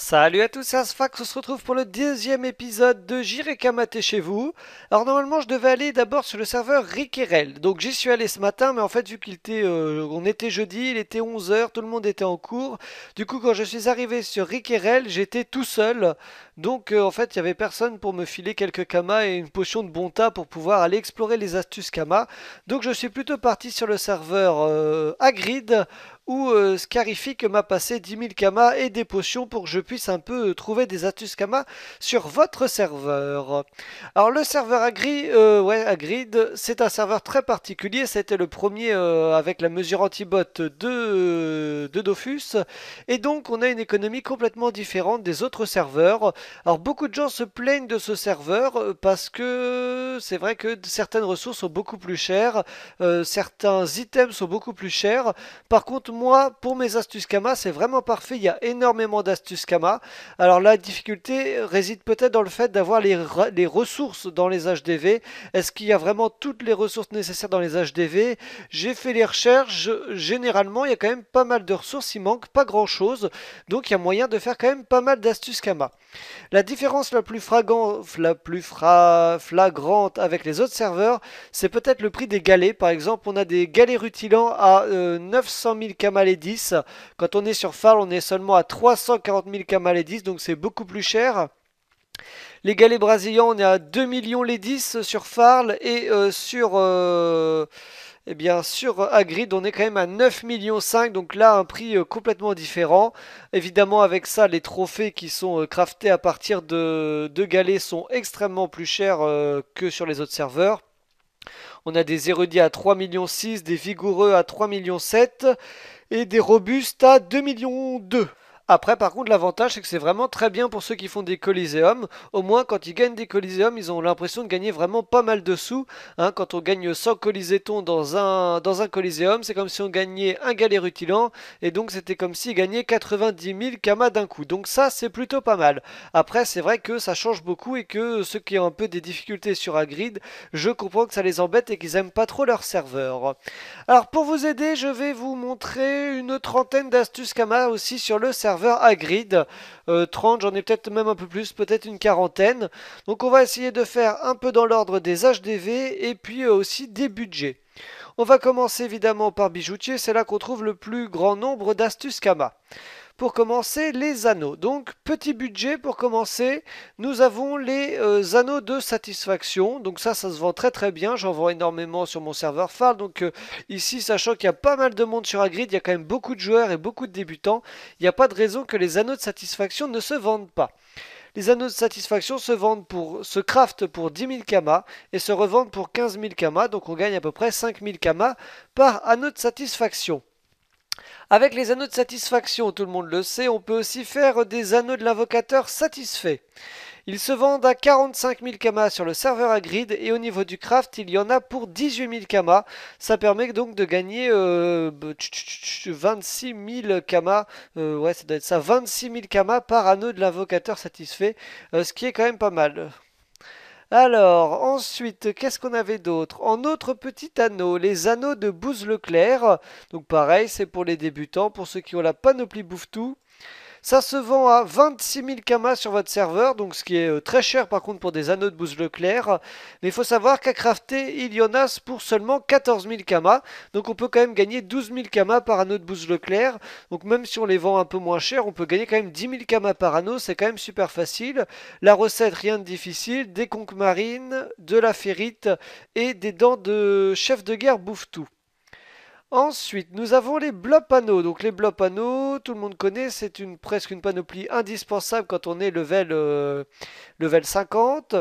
Salut à tous, c'est Asfax, on se retrouve pour le deuxième épisode de J'irai Kamaté chez vous. Alors normalement je devais aller d'abord sur le serveur Rickerel, donc j'y suis allé ce matin, mais en fait vu qu'il était, euh, on était jeudi, il était 11h, tout le monde était en cours. Du coup quand je suis arrivé sur Rickerel, j'étais tout seul, donc euh, en fait il n'y avait personne pour me filer quelques kamas et une potion de bonta pour pouvoir aller explorer les astuces kama. Donc je suis plutôt parti sur le serveur euh, Agrid, où euh, Scarifique m'a passé 10 000 camas et des potions pour que je puisse un peu euh, trouver des astuces kama sur votre serveur. Alors le serveur Agri, euh, ouais, Agrid, c'est un serveur très particulier, c'était le premier euh, avec la mesure antibot de, de Dofus, et donc on a une économie complètement différente des autres serveurs. Alors beaucoup de gens se plaignent de ce serveur parce que c'est vrai que certaines ressources sont beaucoup plus chères, certains items sont beaucoup plus chers, par contre moi, pour mes astuces Kama, c'est vraiment parfait. Il y a énormément d'astuces Kama. Alors la difficulté réside peut-être dans le fait d'avoir les, ressources dans les HDV. Est-ce qu'il y a vraiment toutes les ressources nécessaires dans les HDV J'ai fait les recherches. Généralement, il y a quand même pas mal de ressources. Il manque pas grand-chose. Donc il y a moyen de faire quand même pas mal d'astuces Kama. La différence la plus, la plus fra flagrante avec les autres serveurs, c'est peut-être le prix des galets. Par exemple, on a des galets rutilants à 900 euh, 000 Kama 10 Quand on est sur Farl, on est seulement à 340 000 10 donc c'est beaucoup plus cher. Les Galets brésiliens, on est à 2 millions les 10 sur Farl et euh, sur... et euh, eh bien, sur Agrid, on est quand même à 9 millions 5, donc là, un prix euh, complètement différent. Évidemment, avec ça, les trophées qui sont craftés à partir de, de galets sont extrêmement plus chers que sur les autres serveurs. On a des érudits à 3,6 millions, des vigoureux à 3,7 millions et des robustes à 2,2 millions. Après, par contre, l'avantage, c'est que c'est vraiment très bien pour ceux qui font des coliséums. Au moins, quand ils gagnent des coliséums, ils ont l'impression de gagner vraiment pas mal de sous. Hein. quand on gagne 100 colisétons dans un, dans un coliséum, c'est comme si on gagnait un galère rutilant. Et donc, c'était comme s'ils gagnaient 90 000 kamas d'un coup. Donc ça, c'est plutôt pas mal. Après, c'est vrai que ça change beaucoup et que ceux qui ont un peu des difficultés sur un je comprends que ça les embête et qu'ils aiment pas trop leur serveur. Alors, pour vous aider, je vais vous montrer une trentaine d'astuces kama aussi sur le serveur à grid 30, j'en ai peut-être même un peu plus, peut-être une quarantaine. Donc on va essayer de faire un peu dans l'ordre des HDV et puis euh, aussi des budgets. On va commencer évidemment par bijoutier, c'est là qu'on trouve le plus grand nombre d'astuces Kama pour commencer les anneaux. Donc petit budget pour commencer, nous avons les euh, anneaux de satisfaction. Donc ça, ça se vend très très bien, j'en vends énormément sur mon serveur phare. Donc euh, ici, sachant qu'il y a pas mal de monde sur Agrid, il y a quand même beaucoup de joueurs et beaucoup de débutants, il n'y a pas de raison que les anneaux de satisfaction ne se vendent pas. Les anneaux de satisfaction se vendent pour se craft pour 10 000 kamas et se revendent pour 15 000 kamas, donc on gagne à peu près 5 000 kamas par anneau de satisfaction. Avec les anneaux de satisfaction, tout le monde le sait, on peut aussi faire des anneaux de l'invocateur satisfait. Ils se vendent à 45 000 kamas sur le serveur à grid et au niveau du craft, il y en a pour 18 000 kamas. Ça permet donc de gagner euh, 26 000 kamas, ouais ça doit être ça, 26 kamas par anneau de l'invocateur satisfait, euh, ce qui est quand même pas mal. Alors, ensuite, qu'est-ce qu'on avait d'autre En autre petit anneau, les anneaux de Bouze-Leclerc. Donc pareil, c'est pour les débutants, pour ceux qui ont la panoplie bouffe-tout. Ça se vend à 26 000 kamas sur votre serveur, donc ce qui est euh, très cher par contre pour des anneaux de bouse Leclerc. Mais il faut savoir qu'à crafter, il y en a pour seulement 14 000 kamas. Donc on peut quand même gagner 12 000 kamas par anneau de bouse Leclerc. Donc même si on les vend un peu moins cher, on peut gagner quand même 10 000 kamas par anneau. C'est quand même super facile. La recette, rien de difficile. Des conques marines, de la ferrite et des dents de chef de guerre bouffe tout. Ensuite, nous avons les blocs panneaux. Donc les blocs panneaux, tout le monde connaît, c'est presque une panoplie indispensable quand on est level, euh, level 50.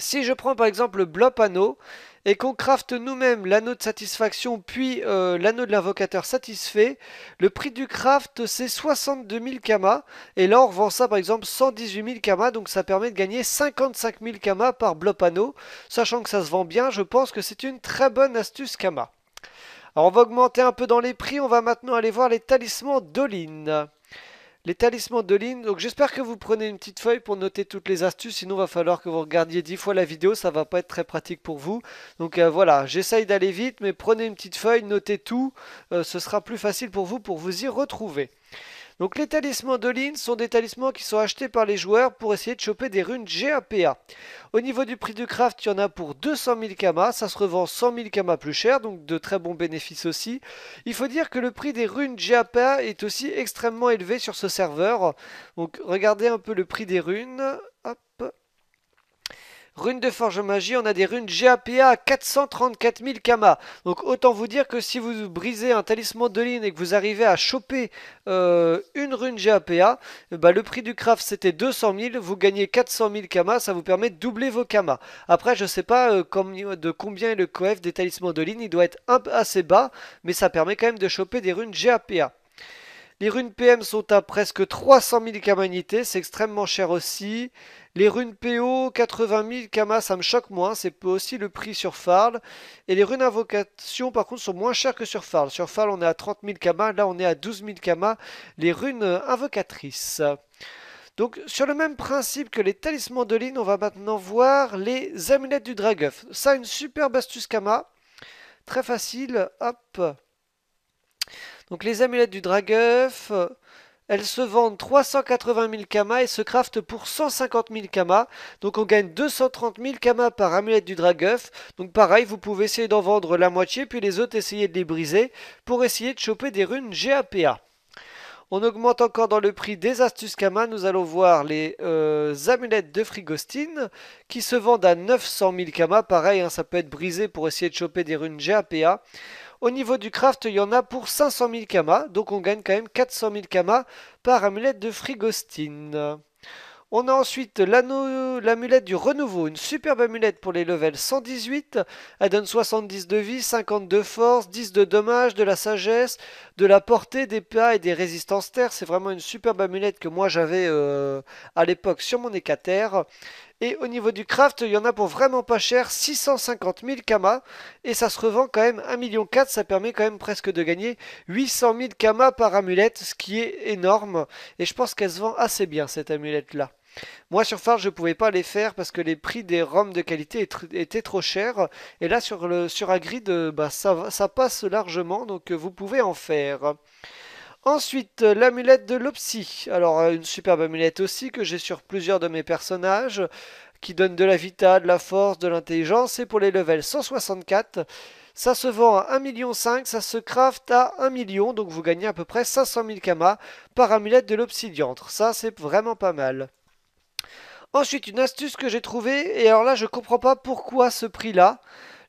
Si je prends par exemple le bloc panneau et qu'on crafte nous-mêmes l'anneau de satisfaction puis euh, l'anneau de l'invocateur satisfait, le prix du craft c'est 62 000 kamas et là on revend ça par exemple 118 000 kamas donc ça permet de gagner 55 000 kamas par bloc panneau. Sachant que ça se vend bien, je pense que c'est une très bonne astuce kama. Alors on va augmenter un peu dans les prix, on va maintenant aller voir les talismans d'Olin. Les talismans d'Olin, donc j'espère que vous prenez une petite feuille pour noter toutes les astuces, sinon il va falloir que vous regardiez 10 fois la vidéo, ça va pas être très pratique pour vous. Donc euh, voilà, j'essaye d'aller vite, mais prenez une petite feuille, notez tout, euh, ce sera plus facile pour vous pour vous y retrouver. Donc les talismans de l'île sont des talismans qui sont achetés par les joueurs pour essayer de choper des runes GAPA. Au niveau du prix du craft, il y en a pour 200 000 kamas, ça se revend 100 000 kamas plus cher, donc de très bons bénéfices aussi. Il faut dire que le prix des runes GAPA est aussi extrêmement élevé sur ce serveur. Donc regardez un peu le prix des runes. Hop. Rune de forge magie, on a des runes GAPA à 434 000 Kama. Donc autant vous dire que si vous brisez un talisman de ligne et que vous arrivez à choper euh, une rune GAPA, eh ben, le prix du craft c'était 200 000, vous gagnez 400 000 Kama, ça vous permet de doubler vos Kama. Après je sais pas euh, de combien est le coef des talismans de ligne, il doit être un, assez bas, mais ça permet quand même de choper des runes GAPA. Les runes PM sont à presque 300 000 kamas unités, c'est extrêmement cher aussi. Les runes PO, 80 000 kamas, ça me choque moins, c'est aussi le prix sur Farl. Et les runes invocations, par contre, sont moins chères que sur Farl. Sur Farl, on est à 30 000 kamas, là on est à 12 000 kamas, les runes invocatrices. Donc sur le même principe que les talismans de ligne, on va maintenant voir les amulettes du Dragueuf. Ça, une superbe astuce Kama. Très facile, hop. Donc les amulettes du Dragueuf, euh, elles se vendent 380 000 kamas et se craftent pour 150 000 kamas. Donc on gagne 230 000 kamas par amulette du Dragueuf. Donc pareil, vous pouvez essayer d'en vendre la moitié, puis les autres essayer de les briser pour essayer de choper des runes GAPA. On augmente encore dans le prix des astuces Kama. Nous allons voir les euh, amulettes de Frigostine qui se vendent à 900 000 Kama. Pareil, hein, ça peut être brisé pour essayer de choper des runes GAPA. Au niveau du craft, il y en a pour 500 000 kamas, donc on gagne quand même 400 000 kamas par amulette de frigostine. On a ensuite l'amulette du renouveau, une superbe amulette pour les levels 118. Elle donne 70 de vie, 50 de force, 10 de dommage, de la sagesse, de la portée, des pas et des résistances terre. C'est vraiment une superbe amulette que moi j'avais euh, à l'époque sur mon équateur. Et au niveau du craft, il y en a pour vraiment pas cher, 650 000 kamas. Et ça se revend quand même 1,4 million, ça permet quand même presque de gagner 800 000 kamas par amulette, ce qui est énorme. Et je pense qu'elle se vend assez bien cette amulette-là. Moi sur Phare je pouvais pas les faire parce que les prix des roms de qualité étaient trop chers et là sur, le, sur Agrid euh, bah, ça, ça passe largement donc euh, vous pouvez en faire. Ensuite, euh, l'amulette de l'Opsy. Alors, euh, une superbe amulette aussi que j'ai sur plusieurs de mes personnages qui donne de la vita, de la force, de l'intelligence et pour les levels 164. Ça se vend à 1,5 million, ça se craft à 1 million, donc vous gagnez à peu près 500 000 kamas par amulette de l'obsidiantre. Ça, c'est vraiment pas mal. Ensuite, une astuce que j'ai trouvée, et alors là, je comprends pas pourquoi ce prix-là.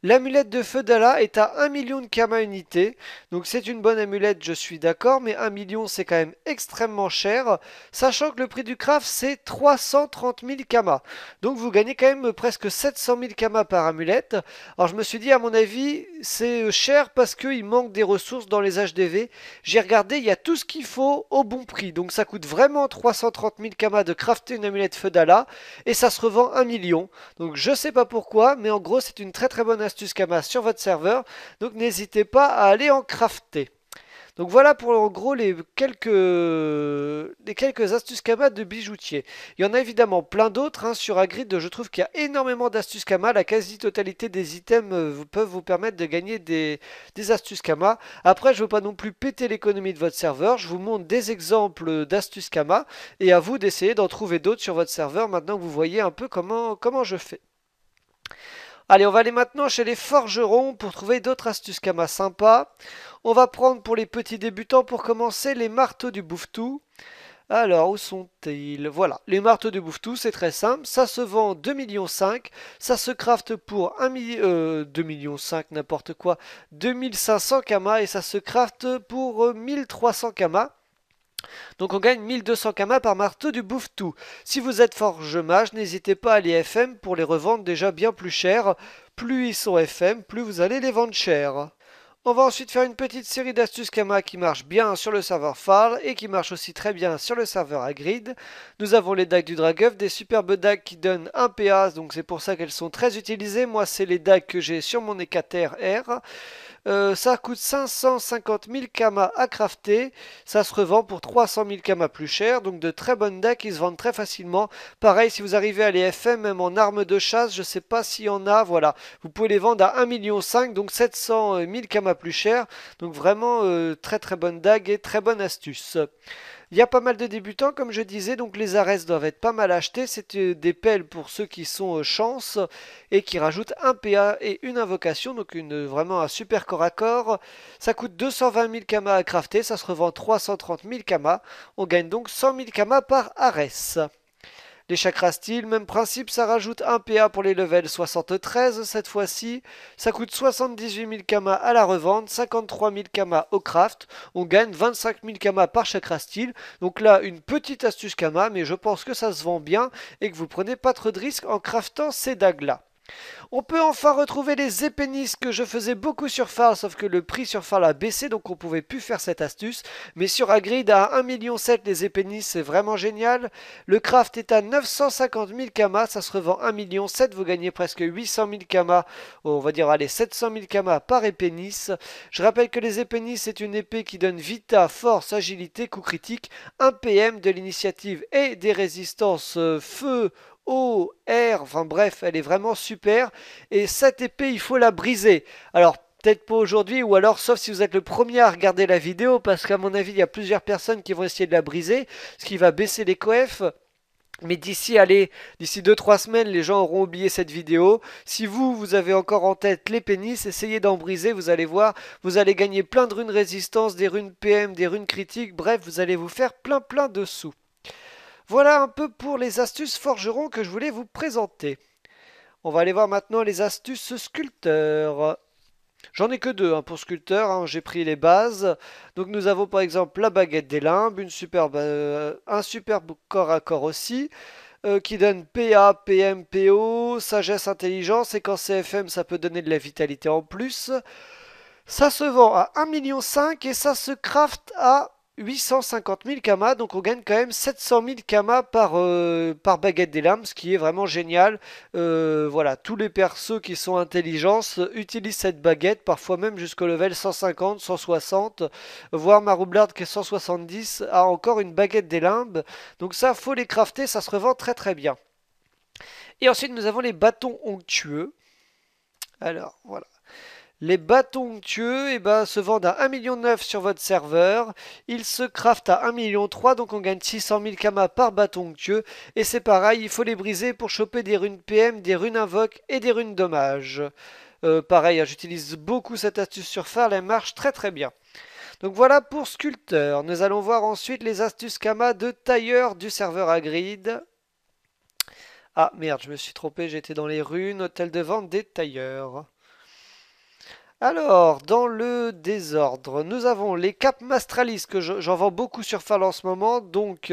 L'amulette de feu est à 1 million de Kama unités. Donc c'est une bonne amulette, je suis d'accord, mais 1 million c'est quand même extrêmement cher. Sachant que le prix du craft c'est 330 000 Kama. Donc vous gagnez quand même presque 700 000 Kama par amulette. Alors je me suis dit, à mon avis, c'est euh, cher parce qu'il manque des ressources dans les HDV. J'ai regardé, il y a tout ce qu'il faut au bon prix. Donc ça coûte vraiment 330 000 Kama de crafter une amulette feu Et ça se revend 1 million. Donc je sais pas pourquoi, mais en gros c'est une très très bonne astuces Kama sur votre serveur. Donc n'hésitez pas à aller en crafter. Donc voilà pour en gros les quelques, les quelques astuces Kama de bijoutier. Il y en a évidemment plein d'autres hein. sur Agrid. Je trouve qu'il y a énormément d'astuces Kama. La quasi-totalité des items euh, peuvent vous permettre de gagner des, des astuces Kama. Après, je ne veux pas non plus péter l'économie de votre serveur. Je vous montre des exemples d'astuces Kama et à vous d'essayer d'en trouver d'autres sur votre serveur maintenant que vous voyez un peu comment, comment je fais. Allez, on va aller maintenant chez les forgerons pour trouver d'autres astuces kama sympas. On va prendre pour les petits débutants pour commencer les marteaux du bouffetou. Alors, où sont-ils Voilà, les marteaux du bouffetou, c'est très simple. Ça se vend 2,5 millions. Ça se crafte pour 1 2 euh, millions n'importe quoi. 2500 kama et ça se crafte pour 1300 euh, kama. Donc on gagne 1200 kama par marteau du bouffe-tout. Si vous êtes je mage, n'hésitez pas à aller FM pour les revendre déjà bien plus cher. Plus ils sont FM, plus vous allez les vendre cher. On va ensuite faire une petite série d'astuces Kama qui marchent bien sur le serveur Phare et qui marchent aussi très bien sur le serveur Agrid. Nous avons les dagues du Dragueuf, des superbes dagues qui donnent un PA, donc c'est pour ça qu'elles sont très utilisées. Moi, c'est les dagues que j'ai sur mon écater. R. Euh, ça coûte 550 000 kamas à crafter. Ça se revend pour 300 000 kamas plus cher. Donc de très bonnes decks qui se vendent très facilement. Pareil, si vous arrivez à les FM, même en armes de chasse, je ne sais pas s'il y en a. Voilà, vous pouvez les vendre à 1,5 million, donc 700 000 kamas plus cher. Donc vraiment euh, très très bonne dague et très bonne astuce. Il y a pas mal de débutants, comme je disais, donc les arès doivent être pas mal achetés. C'est euh, des pelles pour ceux qui sont euh, chance et qui rajoutent un PA et une invocation, donc une, euh, vraiment un super corps à corps. Ça coûte 220 000 kamas à crafter, ça se revend 330 000 kamas. On gagne donc 100 000 kamas par arès. Les chakras style, même principe, ça rajoute un PA pour les levels 73 cette fois-ci. Ça coûte 78 000 kama à la revente, 53 000 kama au craft. On gagne 25 000 kama par chakra style. Donc là, une petite astuce kama, mais je pense que ça se vend bien et que vous prenez pas trop de risques en craftant ces dagues-là. On peut enfin retrouver les épénis que je faisais beaucoup sur Far, sauf que le prix sur Far a baissé, donc on pouvait plus faire cette astuce. Mais sur Agrid, à 1,7 million les épénis, c'est vraiment génial. Le craft est à 950 000 kamas, ça se revend 1,7 million, vous gagnez presque 800 000 kamas, oh, on va dire allez 700 000 kamas par épénis. Je rappelle que les épénis, c'est une épée qui donne vita, force, agilité, coup critique, 1 PM de l'initiative et des résistances euh, feu O, R, enfin bref, elle est vraiment super. Et cette épée, il faut la briser. Alors, peut-être pas aujourd'hui, ou alors sauf si vous êtes le premier à regarder la vidéo, parce qu'à mon avis, il y a plusieurs personnes qui vont essayer de la briser, ce qui va baisser les coefs. Mais d'ici, allez, d'ici 2-3 semaines, les gens auront oublié cette vidéo. Si vous, vous avez encore en tête les pénis, essayez d'en briser, vous allez voir. Vous allez gagner plein de runes résistance, des runes PM, des runes critiques. Bref, vous allez vous faire plein plein de sous. Voilà un peu pour les astuces forgerons que je voulais vous présenter. On va aller voir maintenant les astuces sculpteurs. J'en ai que deux hein, pour sculpteur, hein. j'ai pris les bases. Donc nous avons par exemple la baguette des limbes, euh, un superbe corps à corps aussi, euh, qui donne PA, PM, PO, sagesse, intelligence, et quand c'est ça peut donner de la vitalité en plus. Ça se vend à 1,5 million et ça se craft à 850 000 kamas, donc on gagne quand même 700 000 kamas par, euh, par baguette des limbes, ce qui est vraiment génial. Euh, voilà, tous les persos qui sont intelligents utilisent cette baguette, parfois même jusqu'au level 150, 160, voire Maroublard qui est 170 a encore une baguette des limbes. Donc ça, faut les crafter, ça se revend très très bien. Et ensuite, nous avons les bâtons onctueux. Alors, voilà. Les bâtons onctueux eh ben, se vendent à 1,9 million sur votre serveur. Ils se craftent à 1,3 million, donc on gagne 600 000 kamas par bâton tueux. Et c'est pareil, il faut les briser pour choper des runes PM, des runes invoque et des runes dommages. Euh, pareil, hein, j'utilise beaucoup cette astuce sur phare, elle marche très très bien. Donc voilà pour sculpteur. Nous allons voir ensuite les astuces Kama de tailleur du serveur à Ah merde, je me suis trompé, j'étais dans les runes, hôtel de vente des tailleurs. Alors, dans le désordre, nous avons les capes Mastralis, que j'en vends beaucoup sur Fall en ce moment. Donc,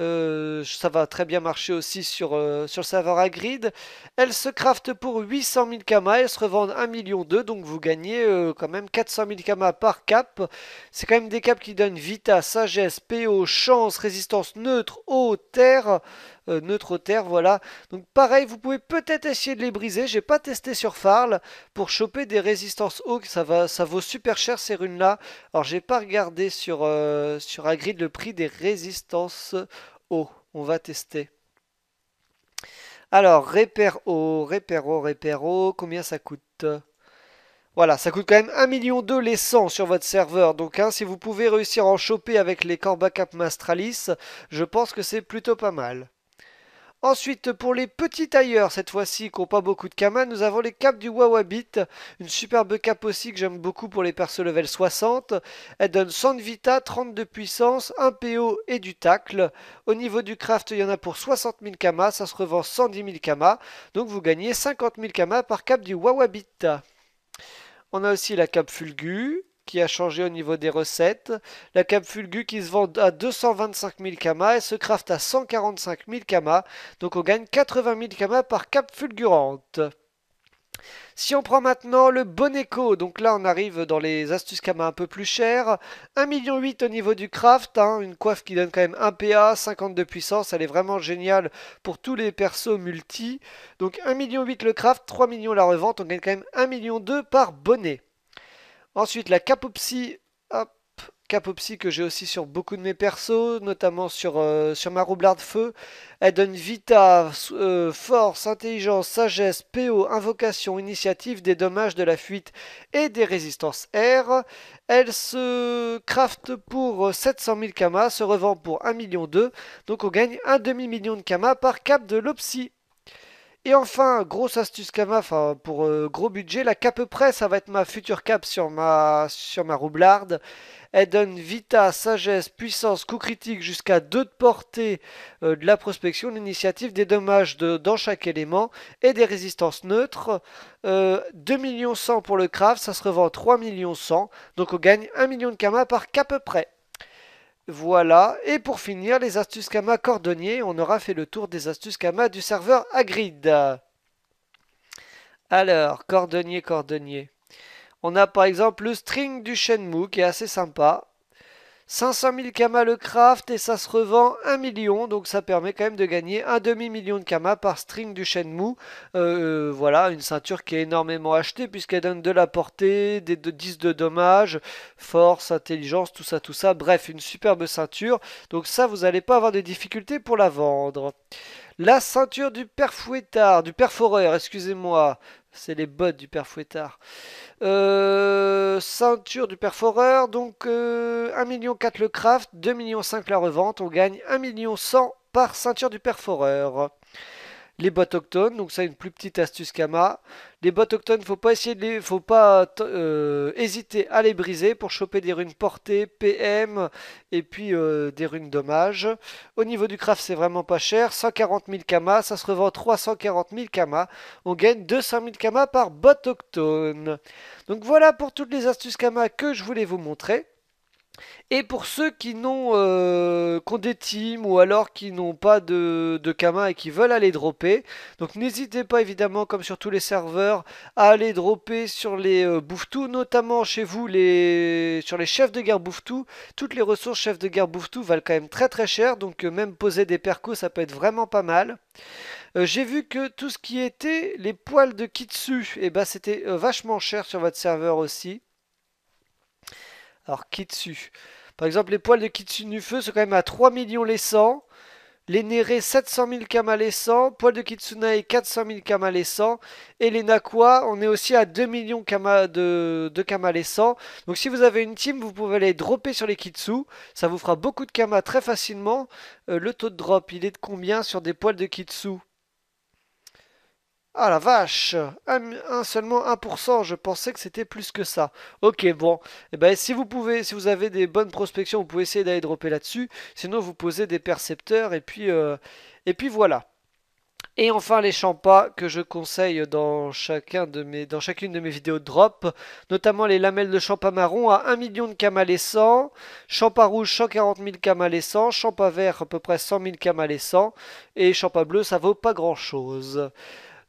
euh, ça va très bien marcher aussi sur, euh, sur le serveur Agrid. Elles se craftent pour 800 000 kamas, elles se revendent 1 million 2, donc vous gagnez euh, quand même 400 000 kamas par cap. C'est quand même des caps qui donnent vita, sagesse, PO, chance, résistance, neutre, eau, terre. neutre terre, terre, voilà. Donc pareil, vous pouvez peut-être essayer de les briser. J'ai pas testé sur Farl pour choper des résistances hauts Ça va, ça vaut super cher ces runes là. Alors j'ai pas regardé sur sur Agrid le prix des résistances Oh, On va tester. Alors, repère O, repère combien ça coûte Voilà, ça coûte quand même 1 million de les 100 sur votre serveur. Donc, hein, si vous pouvez réussir à en choper avec les corps backup Mastralis, je pense que c'est plutôt pas mal. Ensuite, pour les petits tailleurs, cette fois-ci, qui n'ont pas beaucoup de kamas, nous avons les capes du Wawabit, une superbe cape aussi que j'aime beaucoup pour les persos level 60. Elle donne 100 de vita, 32 de puissance, 1 PO et du tacle. Au niveau du craft, il y en a pour 60 000 kamas, ça se revend 110 000 kamas, donc vous gagnez 50 000 kamas par cape du Wawabit. On a aussi la cape Fulgu, qui a changé au niveau des recettes, la Cap Fulgu qui se vend à 225 000 kamas et se craft à 145 000 kamas, donc on gagne 80 000 kamas par Cap Fulgurante. Si on prend maintenant le bonnet co, donc là on arrive dans les astuces Kama un peu plus chères. 1,8 million au niveau du craft, hein, une coiffe qui donne quand même 1 PA, 50 de puissance, elle est vraiment géniale pour tous les persos multi. Donc 1,8 million le craft, 3 millions la revente, on gagne quand même 1,2 million par bonnet. Ensuite, la capopsie. capopsie que j'ai aussi sur beaucoup de mes persos, notamment sur, euh, sur ma roublarde feu. Elle donne vita, euh, force, intelligence, sagesse, PO, invocation, initiative, des dommages de la fuite et des résistances R. Elle se craft pour 700 euh, 000 kamas, se revend pour 1 million 2. Donc on gagne un demi-million de kamas par cap de l'opsie. Et enfin, grosse astuce Kama, enfin pour euh, gros budget, la cape près, ça va être ma future cape sur ma, sur ma roublarde. Elle donne vita, sagesse, puissance, coup critique jusqu'à deux de portée euh, de la prospection, l'initiative, des dommages de, dans chaque élément et des résistances neutres. 2 euh, millions 100 pour le craft, ça se revend 3 millions 100. Donc on gagne 1 million de Kama par cape près. Voilà, et pour finir, les astuces Kama cordonnier, on aura fait le tour des astuces Kama du serveur Agrid. Alors, cordonnier, cordonnier. On a par exemple le string du Shenmue qui est assez sympa. 500 000 kamas le craft et ça se revend 1 million, donc ça permet quand même de gagner un demi-million de kamas par string du Shenmue. mou euh, euh, voilà, une ceinture qui est énormément achetée puisqu'elle donne de la portée, des 10 de dommages, force, intelligence, tout ça, tout ça. Bref, une superbe ceinture. Donc ça, vous n'allez pas avoir de difficultés pour la vendre. La ceinture du père du père excusez-moi. C'est les bottes du père euh, ceinture du Perforeur, donc 1 euh, 1,4 million le craft, 2,5 millions la revente. On gagne 1,1 million par ceinture du père les bottes octones. Donc ça, une plus petite astuce Kama. Les bottes octones, faut pas essayer de faut pas euh, hésiter à les briser pour choper des runes portées, PM et puis euh, des runes dommages. Au niveau du craft, c'est vraiment pas cher. 140 000 Kama, ça se revend 340 000 Kama. On gagne 200 000 Kama par bottes octone. Donc voilà pour toutes les astuces Kama que je voulais vous montrer. Et pour ceux qui n'ont euh, des teams ou alors qui n'ont pas de, de et qui veulent aller dropper, donc n'hésitez pas évidemment comme sur tous les serveurs à aller dropper sur les euh, bouffetous, notamment chez vous les sur les chefs de guerre bouffetous. Toutes les ressources chefs de guerre bouffetous valent quand même très très cher, donc euh, même poser des percos ça peut être vraiment pas mal. Euh, j'ai vu que tout ce qui était les poils de Kitsu, et eh ben, c'était vachement cher sur votre serveur aussi. Alors Kitsu. Par exemple, les poils de Kitsu feu sont quand même à 3 millions les 100. Les Néré 700 000 Kama les 100. Poils de Kitsunae 400 000 Kama les 100. Et les naqua on est aussi à 2 millions de, de Kama les 100. Donc si vous avez une team, vous pouvez les dropper sur les Kitsu. Ça vous fera beaucoup de kamas très facilement. Euh, le taux de drop, il est de combien sur des poils de Kitsu ah la vache un, un, Seulement 1%, je pensais que c'était plus que ça. Ok, bon. Eh ben, si vous pouvez, si vous avez des bonnes prospections, vous pouvez essayer d'aller dropper là-dessus. Sinon, vous posez des percepteurs et puis, euh, et puis voilà. Et enfin les champas que je conseille dans, chacun de mes, dans chacune de mes vidéos drop, notamment les lamelles de champa marron à 1 million de camalescents, champa rouge 140 000 camalescents, champa vert à peu près 100 000 camalescents, et champa bleu ça vaut pas grand chose.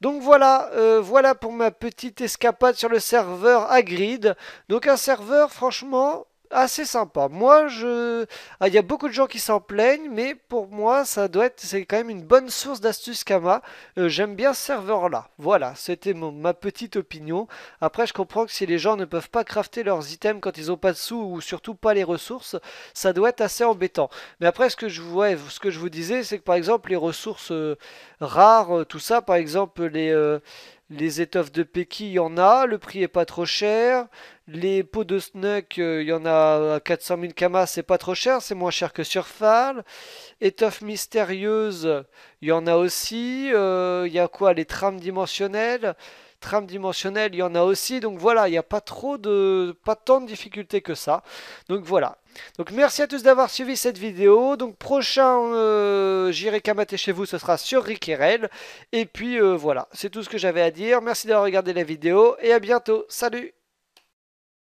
Donc voilà, euh, voilà pour ma petite escapade sur le serveur Agrid. Donc un serveur, franchement, assez sympa. Moi, je, ah, il y a beaucoup de gens qui s'en plaignent, mais pour moi, ça doit être, c'est quand même une bonne source d'astuces Kama. Euh, j'aime bien ce serveur-là. Voilà, c'était ma petite opinion. Après, je comprends que si les gens ne peuvent pas crafter leurs items quand ils n'ont pas de sous ou surtout pas les ressources, ça doit être assez embêtant. Mais après, ce que je, vous disais, c'est que par exemple les ressources euh, rares, euh, tout ça, par exemple les les étoffes de Péki, il y en a, le prix est pas trop cher. Les pots de snuck, euh, il y en a à 400 000 kamas, c'est pas trop cher, c'est moins cher que sur fall Étoffes mystérieuses, il y en a aussi. Euh, il y a quoi Les trames dimensionnelles Trames dimensionnelles, il y en a aussi. Donc voilà, il n'y a pas trop de. pas tant de difficultés que ça. Donc voilà, donc merci à tous d'avoir suivi cette vidéo. Donc prochain euh, J'irai chez vous, ce sera sur Rick et Et puis euh, voilà, c'est tout ce que j'avais à dire. Merci d'avoir regardé la vidéo et à bientôt. Salut